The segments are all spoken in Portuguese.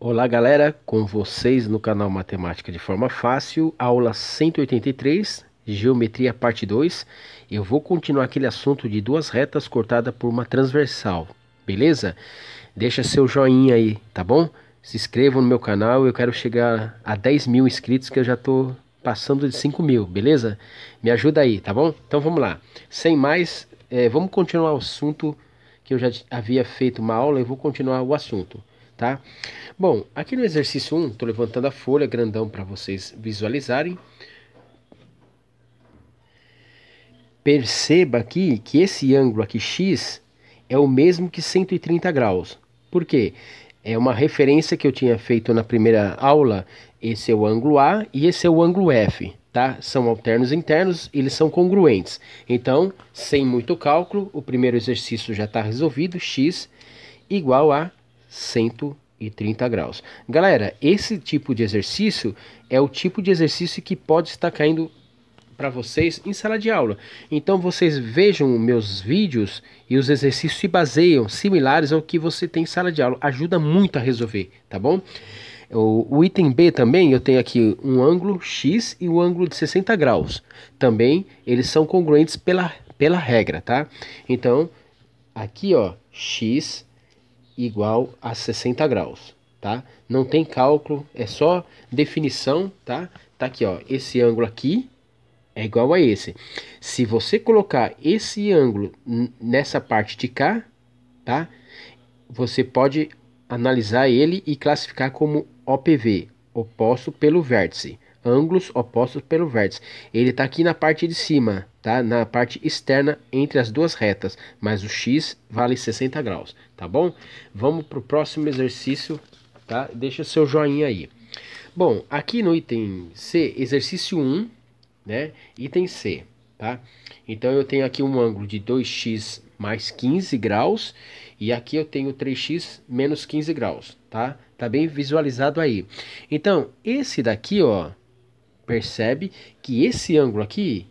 Olá galera, com vocês no canal Matemática de Forma Fácil, aula 183, Geometria parte 2. Eu vou continuar aquele assunto de duas retas cortadas por uma transversal, beleza? Deixa seu joinha aí, tá bom? Se inscreva no meu canal, eu quero chegar a 10 mil inscritos que eu já tô passando de 5 mil, beleza? Me ajuda aí, tá bom? Então vamos lá, sem mais, é, vamos continuar o assunto que eu já havia feito uma aula e vou continuar o assunto tá? Bom, aqui no exercício 1, estou levantando a folha grandão para vocês visualizarem. Perceba aqui que esse ângulo aqui, x, é o mesmo que 130 graus. Por quê? É uma referência que eu tinha feito na primeira aula. Esse é o ângulo A e esse é o ângulo F, tá? São alternos internos, eles são congruentes. Então, sem muito cálculo, o primeiro exercício já está resolvido. X igual a 130 graus. Galera, esse tipo de exercício é o tipo de exercício que pode estar caindo para vocês em sala de aula. Então vocês vejam meus vídeos e os exercícios se baseiam similares ao que você tem em sala de aula. Ajuda muito a resolver, tá bom? O, o item B também, eu tenho aqui um ângulo X e um ângulo de 60 graus. Também eles são congruentes pela, pela regra, tá? Então, aqui ó, X igual a 60 graus, tá? Não tem cálculo, é só definição, tá? Tá aqui, ó, esse ângulo aqui é igual a esse. Se você colocar esse ângulo nessa parte de cá, tá? Você pode analisar ele e classificar como OPV, oposto pelo vértice ângulos opostos pelo vértice. Ele está aqui na parte de cima, tá? Na parte externa entre as duas retas, mas o x vale 60 graus, tá bom? Vamos para o próximo exercício, tá? Deixa seu joinha aí. Bom, aqui no item C, exercício 1, né? Item C, tá? Então eu tenho aqui um ângulo de 2x mais 15 graus e aqui eu tenho 3x menos 15 graus, tá? Tá bem visualizado aí. Então, esse daqui, ó, percebe que esse ângulo aqui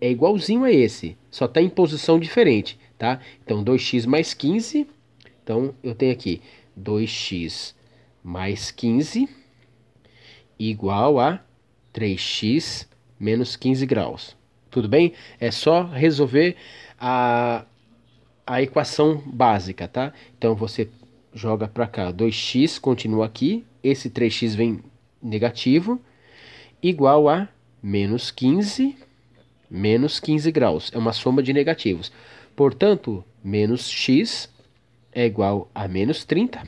é igualzinho a esse, só está em posição diferente, tá? Então, 2x mais 15, então eu tenho aqui 2x mais 15 igual a 3x menos 15 graus. Tudo bem? É só resolver a, a equação básica, tá? Então você joga para cá, 2x continua aqui, esse 3x vem negativo, igual a menos 15, menos 15 graus. É uma soma de negativos. Portanto, menos x é igual a menos 30.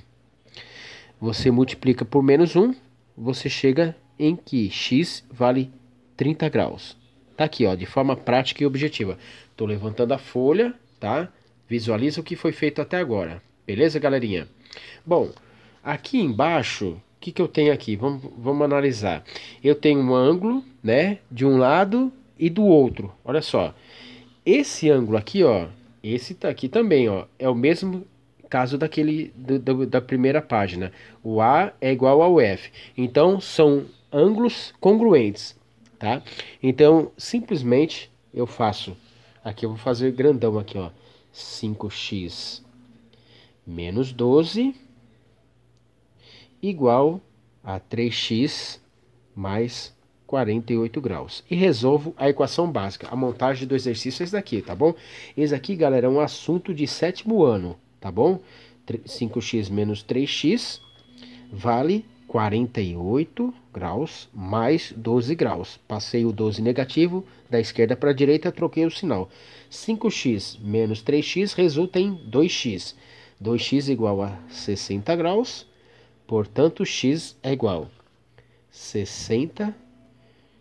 Você multiplica por menos 1, você chega em que x vale 30 graus. Tá aqui, ó, de forma prática e objetiva. Tô levantando a folha, tá? Visualiza o que foi feito até agora. Beleza, galerinha? Bom, aqui embaixo que, que eu tenho aqui? Vamos, vamos analisar. Eu tenho um ângulo, né? De um lado e do outro. Olha só. Esse ângulo aqui, ó. Esse tá aqui também, ó. É o mesmo caso daquele do, do, da primeira página. O A é igual ao F. Então, são ângulos congruentes, tá? Então, simplesmente, eu faço... Aqui eu vou fazer grandão aqui, ó. 5x menos 12 igual a 3x mais 48 graus. E resolvo a equação básica. A montagem do exercício é isso daqui, tá bom? Esse aqui, galera, é um assunto de sétimo ano, tá bom? 5x menos 3x vale 48 graus mais 12 graus. Passei o 12 negativo da esquerda para a direita, troquei o sinal. 5x menos 3x resulta em 2x. 2x igual a 60 graus Portanto, x é igual a 60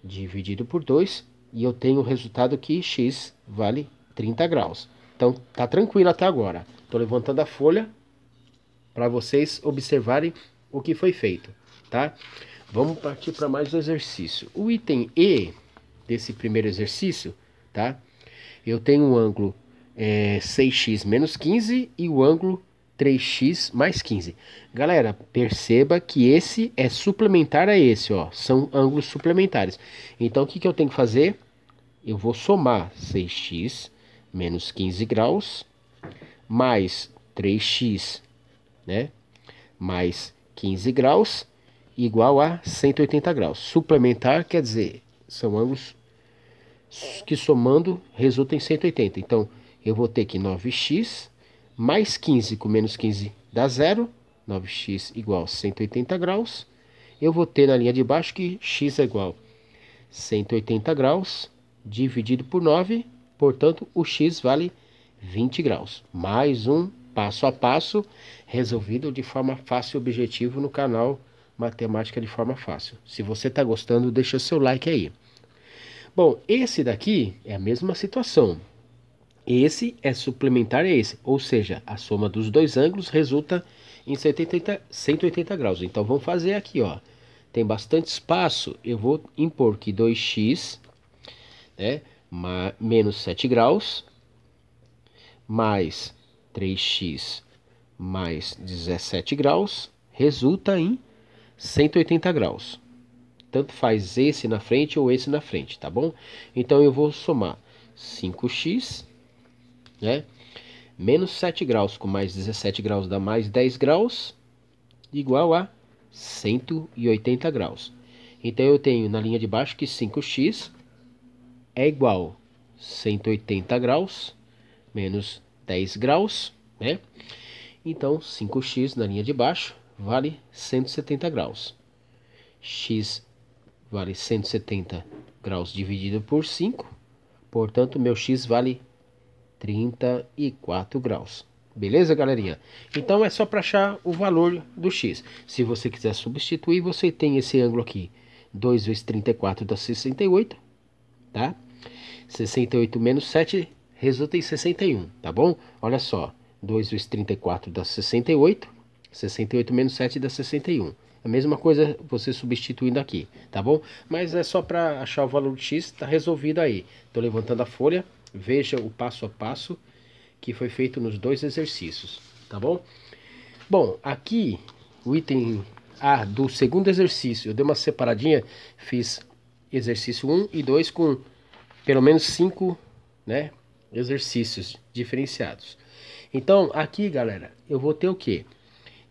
dividido por 2 e eu tenho o resultado que x vale 30 graus. Então, tá tranquilo até agora. Estou levantando a folha para vocês observarem o que foi feito, tá? Vamos partir para mais um exercício. O item E desse primeiro exercício, tá? Eu tenho o um ângulo é, 6x menos 15 e o ângulo 3x mais 15. Galera, perceba que esse é suplementar a esse, ó. São ângulos suplementares. Então, o que, que eu tenho que fazer? Eu vou somar 6x menos 15 graus mais 3x, né? Mais 15 graus igual a 180 graus. Suplementar quer dizer, são ângulos que somando resultam em 180. Então, eu vou ter que 9x mais 15 com menos 15 dá zero, 9x igual a 180 graus, eu vou ter na linha de baixo que x é igual a 180 graus dividido por 9, portanto o x vale 20 graus. Mais um passo a passo resolvido de forma fácil e objetivo no canal Matemática de Forma Fácil. Se você está gostando, deixa seu like aí. Bom, esse daqui é a mesma situação. Esse é suplementar a esse, ou seja, a soma dos dois ângulos resulta em 180, 180 graus. Então vamos fazer aqui, ó. Tem bastante espaço, eu vou impor que 2x, né, menos 7 graus, mais 3x mais 17 graus, resulta em 180 graus. Tanto faz esse na frente ou esse na frente, tá bom? Então eu vou somar 5x né? Menos 7 graus com mais 17 graus dá mais 10 graus, igual a 180 graus. Então eu tenho na linha de baixo que 5x é igual a 180 graus menos 10 graus, né? Então 5x na linha de baixo vale 170 graus. x vale 170 graus dividido por 5, portanto meu x vale 34 graus. Beleza, galerinha? Então é só para achar o valor do X. Se você quiser substituir, você tem esse ângulo aqui. 2 vezes 34 dá 68, tá? 68 menos 7 resulta em 61, tá bom? Olha só, 2 vezes 34 dá 68, 68 menos 7 dá 61. É a mesma coisa você substituindo aqui, tá bom? Mas é só para achar o valor do X, está resolvido aí. Tô levantando a folha Veja o passo a passo que foi feito nos dois exercícios, tá bom? Bom, aqui o item A do segundo exercício, eu dei uma separadinha, fiz exercício 1 e 2 com pelo menos 5 né, exercícios diferenciados. Então, aqui, galera, eu vou ter o quê?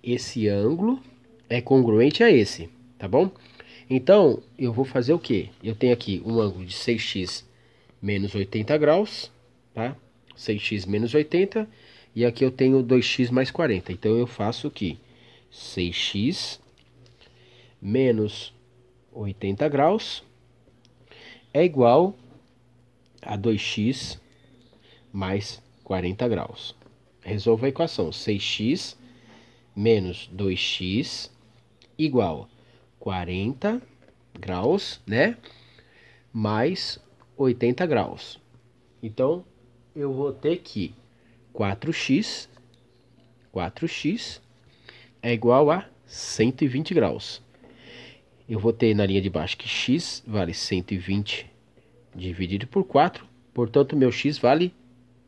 Esse ângulo é congruente a esse, tá bom? Então, eu vou fazer o quê? Eu tenho aqui um ângulo de 6x menos 80 graus, tá? 6x menos 80, e aqui eu tenho 2x mais 40. Então, eu faço o que 6x menos 80 graus é igual a 2x mais 40 graus. Resolva a equação. 6x menos 2x igual 40 graus, né? Mais 80 graus. Então, eu vou ter que 4x, 4x é igual a 120 graus. Eu vou ter na linha de baixo que x vale 120 dividido por 4, portanto, meu x vale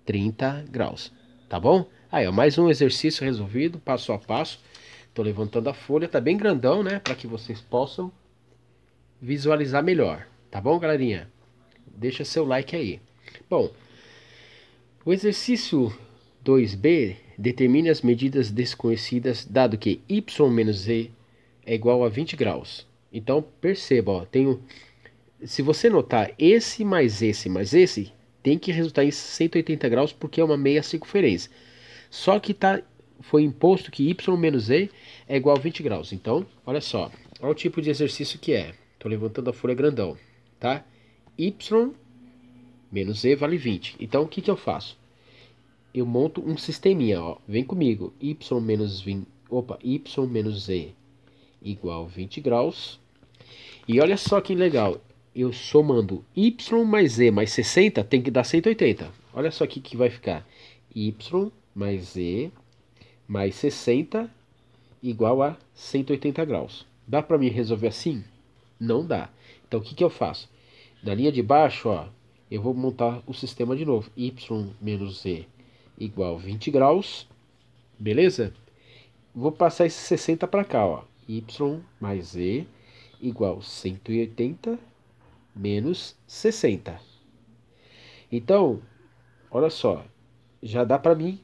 30 graus, tá bom? Aí, ó, mais um exercício resolvido, passo a passo. Estou levantando a folha, tá bem grandão, né? Para que vocês possam visualizar melhor. Tá bom, galerinha? Deixa seu like aí. Bom, o exercício 2b determine as medidas desconhecidas, dado que y menos z é igual a 20 graus. Então, perceba, ó, tenho, se você notar esse mais esse mais esse, tem que resultar em 180 graus, porque é uma meia circunferência. Só que tá, foi imposto que y menos z é igual a 20 graus. Então, olha só, olha o tipo de exercício que é. Estou levantando a folha grandão, Tá? y menos z vale 20. Então, o que, que eu faço? Eu monto um sisteminha, ó. Vem comigo. y menos 20, opa, y menos z igual 20 graus. E olha só que legal. Eu somando y mais z mais 60 tem que dar 180. Olha só aqui que vai ficar. y mais z mais 60 igual a 180 graus. Dá para mim resolver assim? Não dá. Então, o que, que eu faço? Da linha de baixo, ó, eu vou montar o sistema de novo. Y menos Z igual 20 graus. Beleza? Vou passar esse 60 para cá, ó. Y mais Z igual 180 menos 60. Então, olha só. Já dá para mim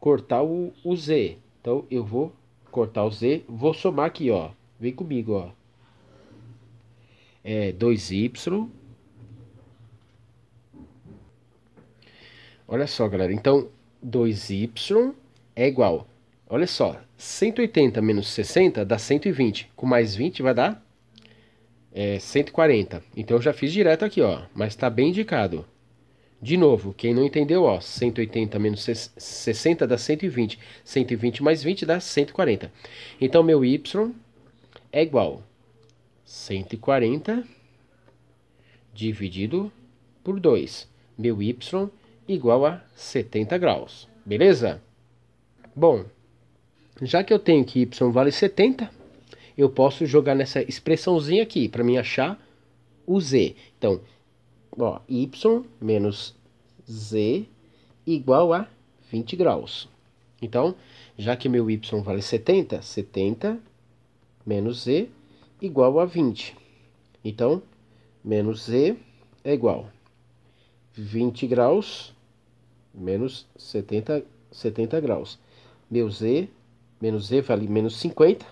cortar o, o Z. Então, eu vou cortar o Z. Vou somar aqui, ó. Vem comigo, ó. É 2Y Olha só, galera. Então, 2y é igual. Olha só, 180 menos 60 dá 120. Com mais 20 vai dar é, 140. Então, eu já fiz direto aqui, ó. Mas está bem indicado. De novo, quem não entendeu, ó, 180 menos 60 dá 120. 120 mais 20 dá 140. Então, meu y é igual 140 dividido por 2. Meu y igual a 70 graus. Beleza? Bom, já que eu tenho que y vale 70, eu posso jogar nessa expressãozinha aqui para mim achar o z. Então, ó, y menos z igual a 20 graus. Então, já que meu y vale 70, 70 menos z igual a 20. Então, menos z é igual a 20 graus menos 70, 70 graus. Meu Z, menos Z vale menos 50.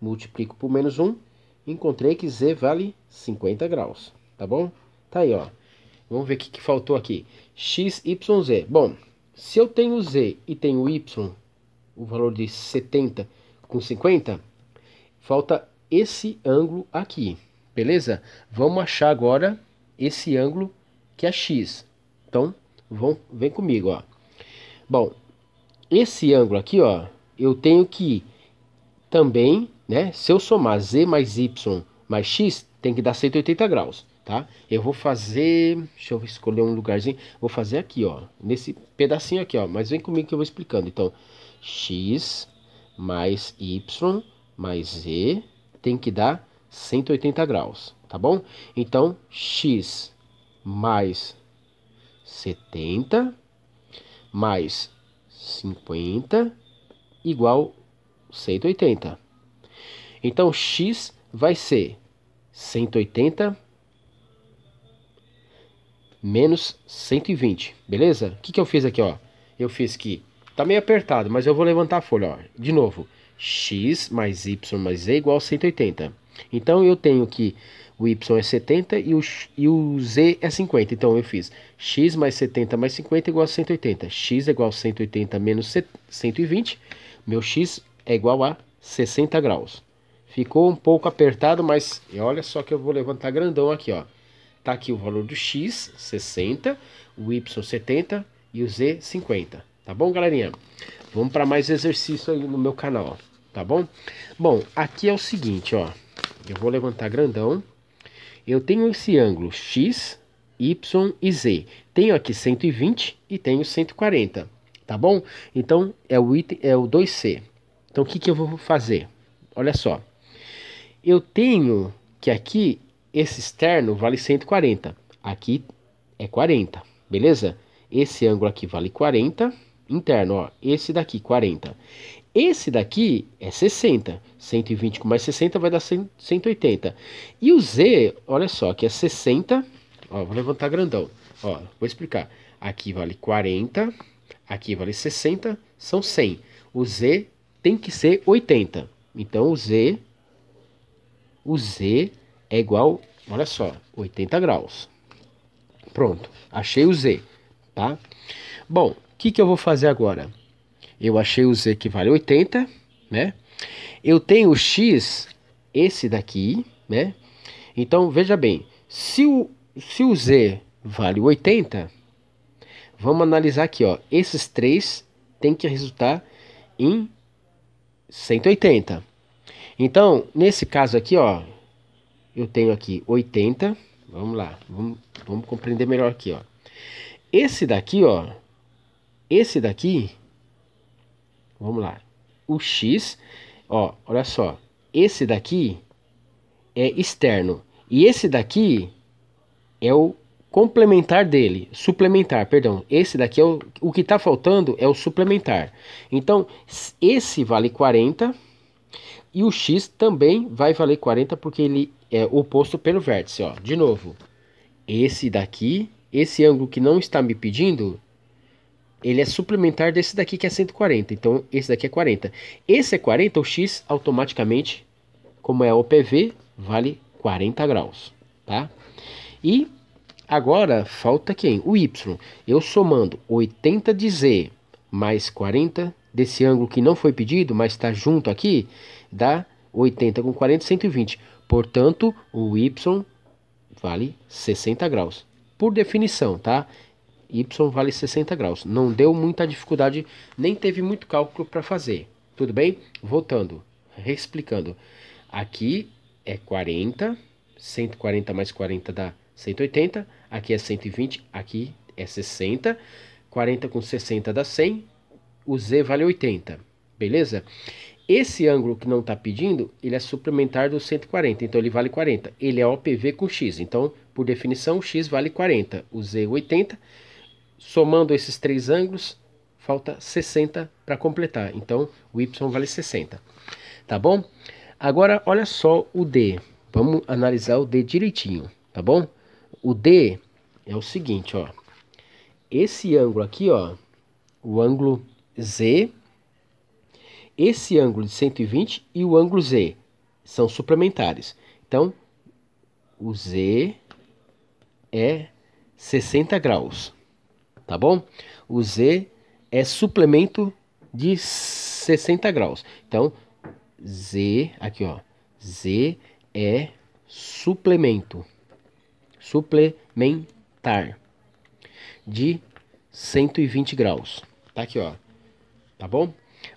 Multiplico por menos 1. Encontrei que Z vale 50 graus, tá bom? Tá aí, ó. Vamos ver o que, que faltou aqui. X, Y, Z. Bom, se eu tenho Z e tenho Y, o valor de 70 com 50, falta esse ângulo aqui, beleza? Vamos achar agora esse ângulo que é x. Então, Vão, vem comigo, ó. Bom, esse ângulo aqui, ó, eu tenho que também, né, se eu somar z mais y mais x, tem que dar 180 graus, tá? Eu vou fazer, deixa eu escolher um lugarzinho, vou fazer aqui, ó, nesse pedacinho aqui, ó, mas vem comigo que eu vou explicando. Então, x mais y mais z tem que dar 180 graus, tá bom? Então, x mais 70 mais 50 igual 180. Então, x vai ser 180 menos 120, beleza? O que, que eu fiz aqui, ó? Eu fiz que está meio apertado, mas eu vou levantar a folha, ó. De novo, x mais y mais z igual a 180. Então, eu tenho que o y é 70 e o, e o z é 50. Então eu fiz x mais 70 mais 50 igual a 180. x é igual a 180 menos 120. Meu x é igual a 60 graus. Ficou um pouco apertado, mas olha só que eu vou levantar grandão aqui, ó. Tá aqui o valor do x, 60, o y 70 e o z 50. Tá bom, galerinha? Vamos para mais exercício aí no meu canal, ó. tá bom? Bom, aqui é o seguinte, ó. Eu vou levantar grandão eu tenho esse ângulo X, Y e Z. Tenho aqui 120 e tenho 140, tá bom? Então, é o, item, é o 2C. Então, o que, que eu vou fazer? Olha só. Eu tenho que aqui, esse externo vale 140. Aqui é 40, beleza? Esse ângulo aqui vale 40 interno, ó, esse daqui 40. Esse daqui é 60. 120 com mais 60 vai dar 180. E o Z, olha só, que é 60. Ó, vou levantar grandão. Ó, vou explicar. Aqui vale 40, aqui vale 60, são 100. O Z tem que ser 80. Então o Z o Z é igual, olha só, 80 graus. Pronto, achei o Z, tá? Bom, que, que eu vou fazer agora? Eu achei o Z que vale 80, né? Eu tenho o X, esse daqui, né? Então, veja bem, se o, se o Z vale 80, vamos analisar aqui, ó. Esses três tem que resultar em 180. Então, nesse caso aqui, ó, eu tenho aqui 80, vamos lá, vamos, vamos compreender melhor aqui, ó. Esse daqui, ó, esse daqui, vamos lá, o X, ó, olha só, esse daqui é externo e esse daqui é o complementar dele, suplementar, perdão. Esse daqui é o, o que está faltando é o suplementar. Então, esse vale 40 e o x também vai valer 40 porque ele é oposto pelo vértice, ó. De novo, esse daqui, esse ângulo que não está me pedindo, ele é suplementar desse daqui que é 140. Então esse daqui é 40. Esse é 40, o X automaticamente, como é OPV, vale 40 graus, tá? E agora falta quem? O Y. Eu somando 80 de Z mais 40 desse ângulo que não foi pedido, mas está junto aqui, dá 80 com 40, 120. Portanto, o Y vale 60 graus. Por definição, tá? Y vale 60 graus. Não deu muita dificuldade, nem teve muito cálculo para fazer. Tudo bem? Voltando, reexplicando. Aqui é 40, 140 mais 40 dá 180. Aqui é 120, aqui é 60. 40 com 60 dá 100. O Z vale 80, beleza? Esse ângulo que não está pedindo, ele é suplementar do 140, então ele vale 40. Ele é OPV com X, então, por definição, X vale 40, o Z 80 Somando esses três ângulos, falta 60 para completar. Então, o y vale 60. Tá bom? Agora, olha só o D. Vamos analisar o D direitinho, tá bom? O D é o seguinte, ó. Esse ângulo aqui, ó, o ângulo Z, esse ângulo de 120 e o ângulo Z são suplementares. Então, o Z é 60 graus tá bom? O Z é suplemento de 60 graus. Então, Z, aqui ó, Z é suplemento, suplementar de 120 graus. Tá aqui ó, tá bom?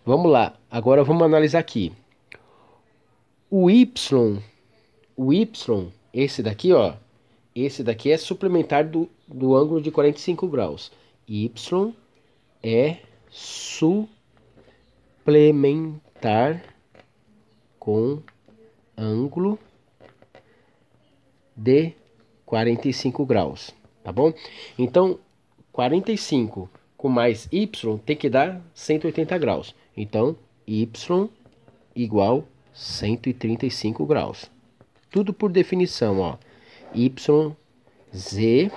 Vamos lá, agora vamos analisar aqui. O Y, o Y, esse daqui ó, esse daqui é suplementar do, do ângulo de 45 graus y é suplementar com ângulo de 45 graus, tá bom? Então, 45 com mais y tem que dar 180 graus. Então, y igual 135 graus. Tudo por definição, ó. y z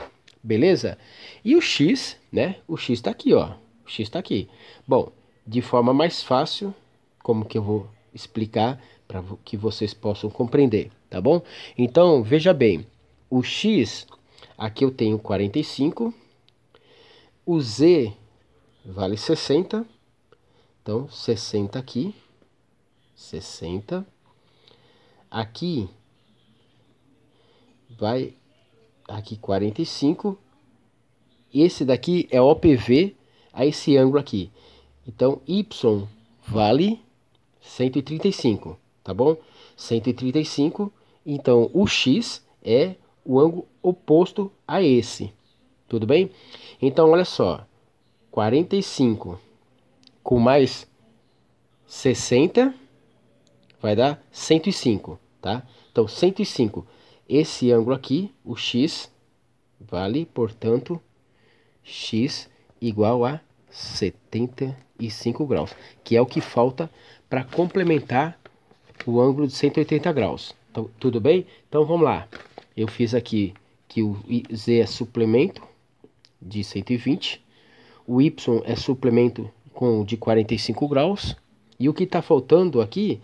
beleza? E o x, né? O x está aqui, ó. O x está aqui. Bom, de forma mais fácil, como que eu vou explicar para que vocês possam compreender, tá bom? Então, veja bem, o x, aqui eu tenho 45, o z vale 60, então 60 aqui, 60, aqui vai aqui 45. Esse daqui é OPV a esse ângulo aqui. Então, Y vale 135, tá bom? 135, então o X é o ângulo oposto a esse, tudo bem? Então, olha só, 45 com mais 60 vai dar 105, tá? Então, 105 esse ângulo aqui, o x, vale, portanto, x igual a 75 graus, que é o que falta para complementar o ângulo de 180 graus. Então, tudo bem? Então vamos lá. Eu fiz aqui que o z é suplemento de 120, o y é suplemento com de 45 graus, e o que está faltando aqui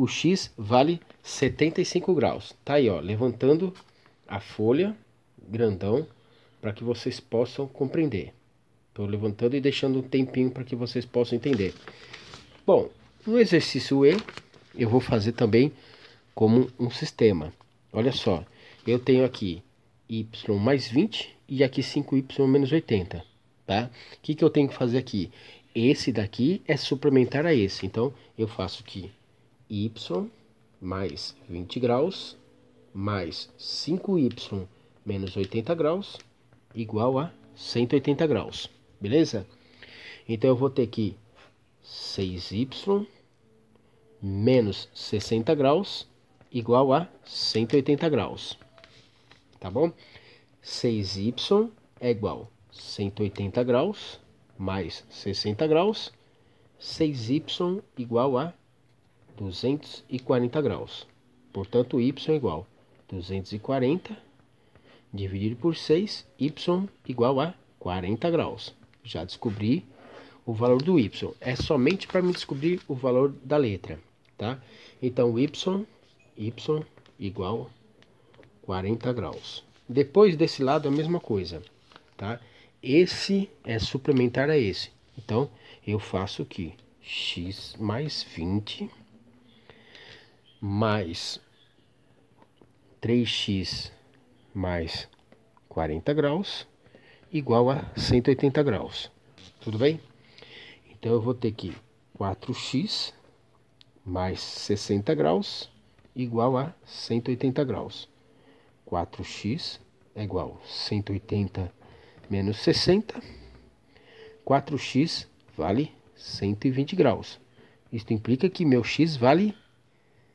o X vale 75 graus. Tá aí, ó, levantando a folha, grandão, para que vocês possam compreender. Estou levantando e deixando um tempinho para que vocês possam entender. Bom, no exercício E, eu vou fazer também como um sistema. Olha só, eu tenho aqui y mais 20 e aqui 5y menos 80, tá? O que, que eu tenho que fazer aqui? Esse daqui é suplementar a esse, então eu faço aqui y mais 20 graus mais 5y menos 80 graus igual a 180 graus, beleza? Então eu vou ter que 6y menos 60 graus igual a 180 graus, tá bom? 6y é igual a 180 graus mais 60 graus, 6y igual a 240 graus. Portanto, y é igual a 240 dividido por 6, y igual a 40 graus. Já descobri o valor do y. É somente para me descobrir o valor da letra, tá? Então, y, y igual a 40 graus. Depois desse lado, a mesma coisa, tá? Esse é suplementar a esse. Então, eu faço o que x mais 20 mais 3x mais 40 graus igual a 180 graus. Tudo bem? Então eu vou ter que 4x mais 60 graus igual a 180 graus. 4x é igual a 180 menos 60. 4x vale 120 graus. Isto implica que meu x vale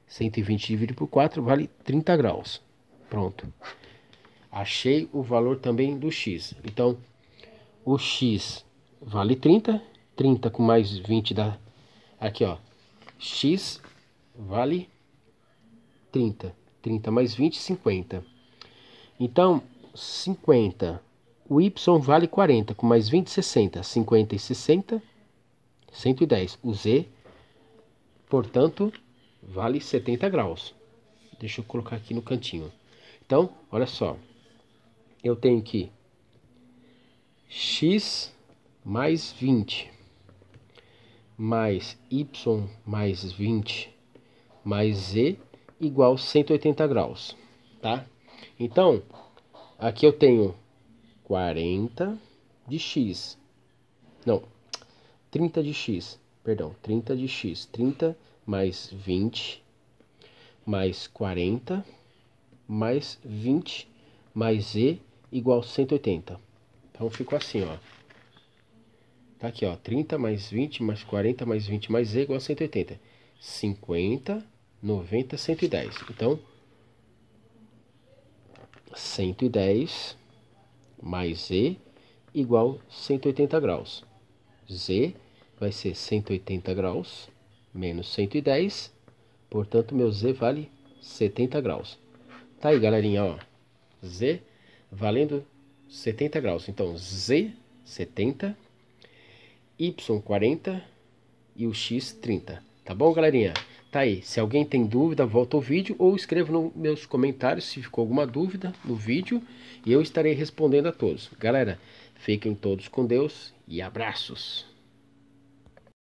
120 dividido por 4 vale 30 graus. Pronto. Achei o valor também do x. Então, o x vale 30. 30 com mais 20 dá... Aqui, ó. x vale 30. 30 mais 20, 50. Então, 50. O y vale 40, com mais 20, 60. 50 e 60, 110. O z, portanto, vale 70 graus. Deixa eu colocar aqui no cantinho. Então, olha só. Eu tenho que x mais 20 mais y mais 20 mais z igual 180 graus, tá? Então, aqui eu tenho 40 de x. Não, 30 de x, perdão, 30 de x, 30 mais 20, mais 40, mais 20, mais Z igual 180. Então ficou assim, ó. Tá aqui, ó. 30 mais 20 mais 40 mais 20 mais Z igual a 180. 50, 90, 110. Então, 110 mais Z igual 180 graus. Z vai ser 180 graus menos 110. Portanto, meu Z vale 70 graus. Tá aí, galerinha, ó. Z valendo 70 graus. Então, Z 70, Y 40 e o X 30. Tá bom, galerinha? Tá aí. Se alguém tem dúvida, volta ao vídeo ou escreva nos meus comentários se ficou alguma dúvida no vídeo e eu estarei respondendo a todos. Galera, fiquem todos com Deus e abraços.